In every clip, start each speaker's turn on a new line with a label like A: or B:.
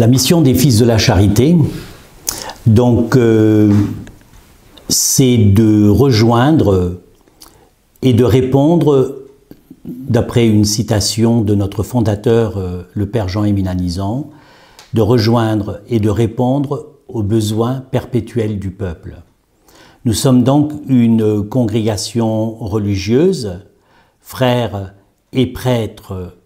A: La mission des fils de la charité, donc, euh, c'est de rejoindre et de répondre, d'après une citation de notre fondateur, euh, le Père Jean-Émile de rejoindre et de répondre aux besoins perpétuels du peuple. Nous sommes donc une congrégation religieuse, frères et prêtres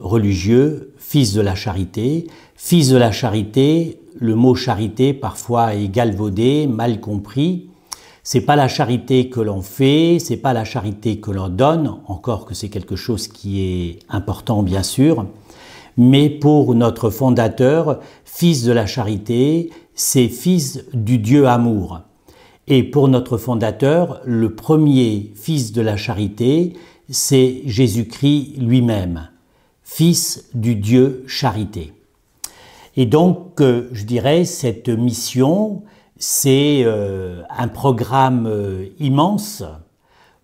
A: religieux, fils de la charité, Fils de la charité, le mot charité parfois est galvaudé, mal compris. C'est pas la charité que l'on fait, c'est pas la charité que l'on donne, encore que c'est quelque chose qui est important bien sûr. Mais pour notre fondateur, fils de la charité, c'est fils du Dieu amour. Et pour notre fondateur, le premier fils de la charité, c'est Jésus-Christ lui-même, fils du Dieu charité. Et donc, euh, je dirais, cette mission, c'est euh, un programme euh, immense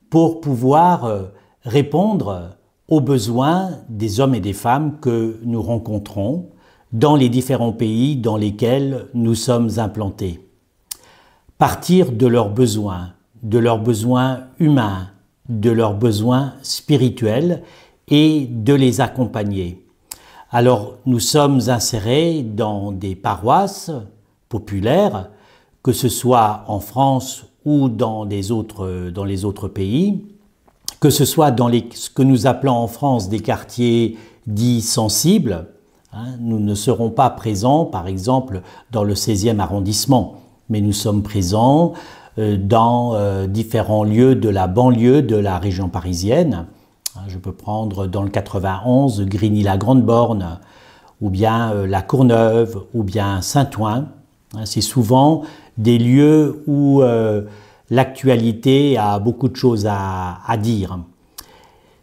A: pour pouvoir répondre aux besoins des hommes et des femmes que nous rencontrons dans les différents pays dans lesquels nous sommes implantés. Partir de leurs besoins, de leurs besoins humains, de leurs besoins spirituels et de les accompagner. Alors nous sommes insérés dans des paroisses populaires, que ce soit en France ou dans, les autres pays, que ce soit dans ce que nous appelons en France des quartiers dits sensibles. Hein. nous ne serons pas présents, par exemple, dans le 16e arrondissement, mais nous sommes présents euh, dans euh, différents lieux de la banlieue de la région parisienne. Hein, je peux prendre dans le 91 Grigny-la-Grande-Borne, ou bien euh, la Courneuve, ou bien Saint-Ouen. Hein, c'est souvent des lieux où euh, l'actualité a beaucoup de choses à, dire.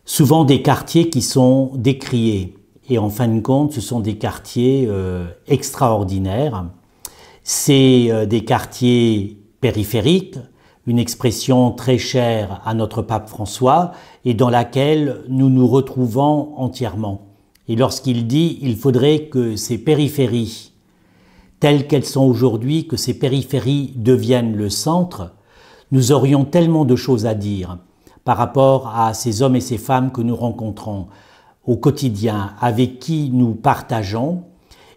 A: Souvent des quartiers qui sont décriés. Et en fin de compte, ce sont des quartiers euh, extraordinaires. C'est des quartiers périphériques, une expression très chère à notre pape François et dans laquelle nous nous retrouvons entièrement. Et lorsqu'il dit il faudrait que ces périphéries, telles qu'elles sont aujourd'hui, que ces périphéries deviennent le centre, nous aurions tellement de choses à dire par rapport à ces hommes et ces femmes que nous rencontrons au quotidien, avec qui nous partageons,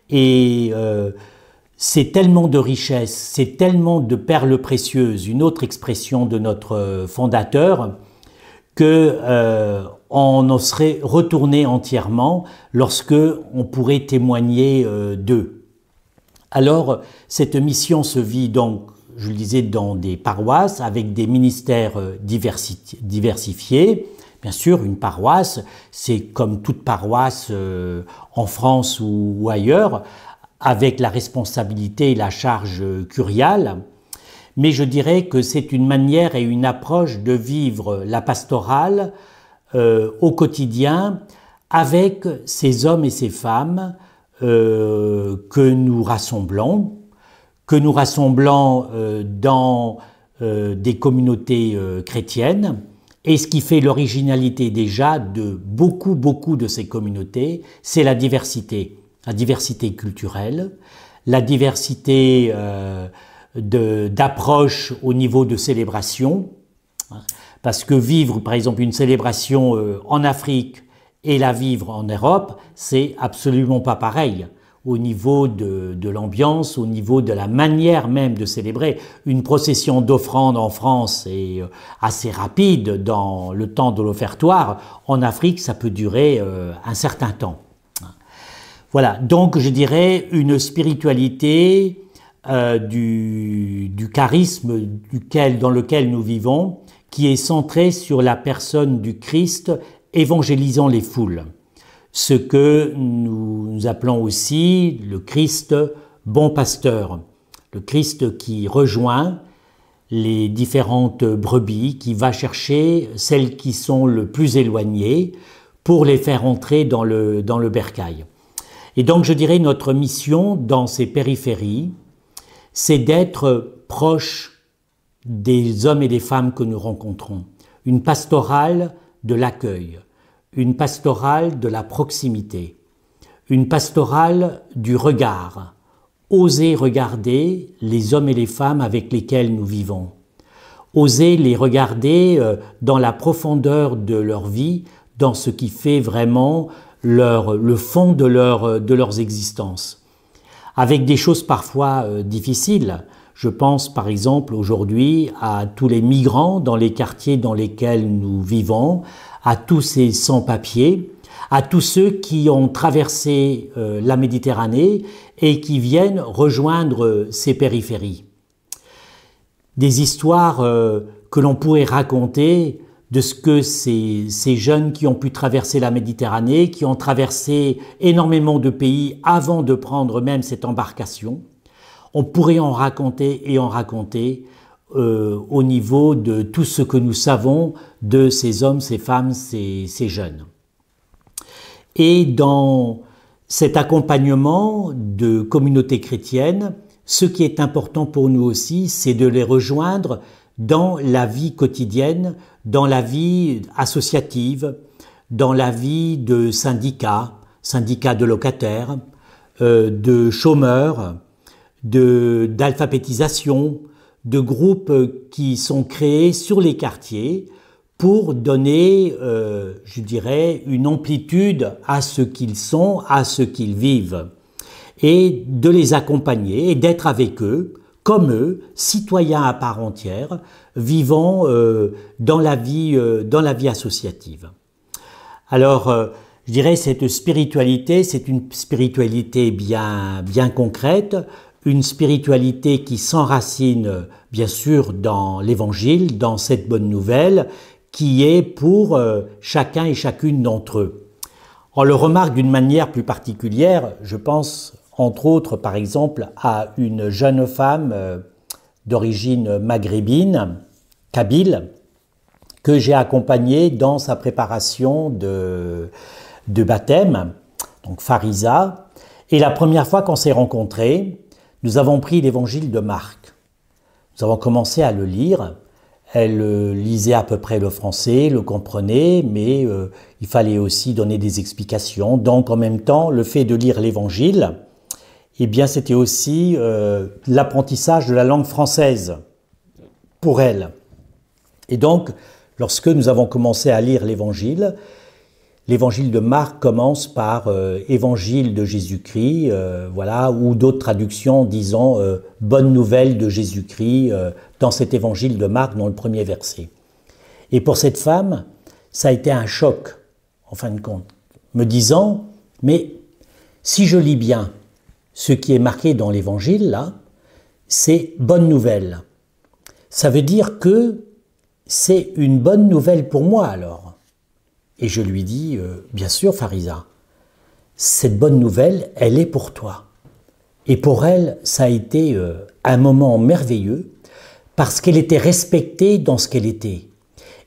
A: et euh, c'est tellement de richesses, c'est tellement de perles précieuses, une autre expression de notre euh, fondateur, que euh, on en serait retourné entièrement lorsque on pourrait témoigner euh, d'eux. Alors, cette mission se vit donc, je le disais, dans des paroisses avec des ministères diversifiés. Bien sûr, une paroisse, c'est comme toute paroisse en France ou ailleurs, avec la responsabilité et la charge curiale, mais je dirais que c'est une manière et une approche de vivre la pastorale euh, au quotidien avec ces hommes et ces femmes euh, que nous rassemblons, que nous rassemblons euh, dans euh, des communautés euh, chrétiennes. Et ce qui fait l'originalité déjà de beaucoup, beaucoup de ces communautés, c'est la diversité la diversité culturelle, la diversité euh, d'approche au niveau de célébration, hein. parce que vivre par exemple une célébration euh, en Afrique et la vivre en Europe, c'est absolument pas pareil au niveau de, l'ambiance, au niveau de la manière même de célébrer. Une procession d'offrandes en France est euh, assez rapide dans le temps de l'offertoire. En Afrique, ça peut durer un certain temps. Voilà, donc je dirais une spiritualité euh, du, charisme duquel, dans lequel nous vivons, qui est centrée sur la personne du Christ évangélisant les foules. Ce que nous appelons aussi le Christ bon pasteur, le Christ qui rejoint les différentes brebis, qui va chercher celles qui sont le plus éloignées pour les faire entrer dans le, dans le bercail. Et donc je dirais notre mission dans ces périphéries, c'est d'être proche des hommes et des femmes que nous rencontrons. Une pastorale de l'accueil, une pastorale de la proximité, une pastorale du regard. Oser regarder les hommes et les femmes avec lesquels nous vivons. Oser les regarder euh, dans la profondeur de leur vie, dans ce qui fait vraiment leur, le fond de, leur, de leurs existences. Avec des choses parfois euh, difficiles. Je pense par exemple aujourd'hui à tous les migrants dans les quartiers dans lesquels nous vivons, à tous ces sans-papiers, à tous ceux qui ont traversé euh, la Méditerranée et qui viennent rejoindre euh, ces périphéries. Des histoires que l'on pourrait raconter de ce que ces, jeunes qui ont pu traverser la Méditerranée, qui ont traversé énormément de pays avant de prendre même cette embarcation, on pourrait en raconter et en raconter euh, au niveau de tout ce que nous savons de ces hommes, ces femmes, ces jeunes. Et dans cet accompagnement de communautés chrétiennes, ce qui est important pour nous aussi, c'est de les rejoindre dans la vie quotidienne, dans la vie associative, dans la vie de syndicats, syndicats de locataires, euh, de chômeurs, d'alphabétisation, de, groupes qui sont créés sur les quartiers pour donner, euh, je dirais, une amplitude à ce qu'ils sont, à ce qu'ils vivent, et de les accompagner et d'être avec eux comme eux, citoyens à part entière, vivant euh, dans, la vie, euh, dans la vie associative. Alors, euh, je dirais cette spiritualité, c'est une spiritualité bien, bien concrète, une spiritualité qui s'enracine bien sûr dans l'Évangile, dans cette bonne nouvelle, qui est pour chacun et chacune d'entre eux. On le remarque d'une manière plus particulière, je pense, entre autres par exemple à une jeune femme euh, d'origine maghrébine, kabyle, que j'ai accompagnée dans sa préparation de, baptême, donc Farisa. Et la première fois qu'on s'est rencontrés, nous avons pris l'évangile de Marc. Nous avons commencé à le lire. Elle euh, lisait à peu près le français, le comprenait, mais euh, il fallait aussi donner des explications. Donc en même temps, le fait de lire l'évangile, eh bien c'était aussi euh, l'apprentissage de la langue française pour elle. Et donc, lorsque nous avons commencé à lire l'Évangile, L'évangile de Marc commence par euh, Évangile de Jésus-Christ, euh, voilà, ou d'autres traductions disant Bonne nouvelle de Jésus-Christ dans cet Évangile de Marc, dans le premier verset. Et pour cette femme, ça a été un choc, en fin de compte, me disant Mais si je lis bien, ce qui est marqué dans l'évangile, là, c'est bonne nouvelle. Ça veut dire que c'est une bonne nouvelle pour moi alors. Et je lui dis, euh, bien sûr, Farisa, cette bonne nouvelle, elle est pour toi. Et pour elle, ça a été euh, un moment merveilleux parce qu'elle était respectée dans ce qu'elle était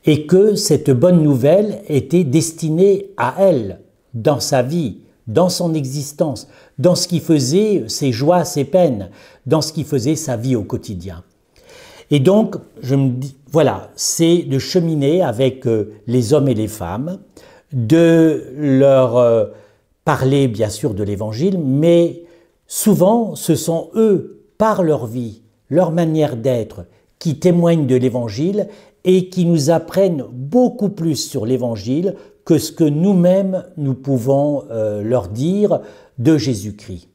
A: et que cette bonne nouvelle était destinée à elle dans sa vie dans son existence, dans ce qui faisait ses joies, ses peines, dans ce qui faisait sa vie au quotidien. Et donc, je me dis, voilà, c'est de cheminer avec euh, les hommes et les femmes, de leur euh, parler bien sûr de l'Évangile, mais souvent ce sont eux, par leur vie, leur manière d'être, qui témoignent de l'Évangile et qui nous apprennent beaucoup plus sur l'Évangile que ce que nous-mêmes nous pouvons euh, leur dire de Jésus-Christ.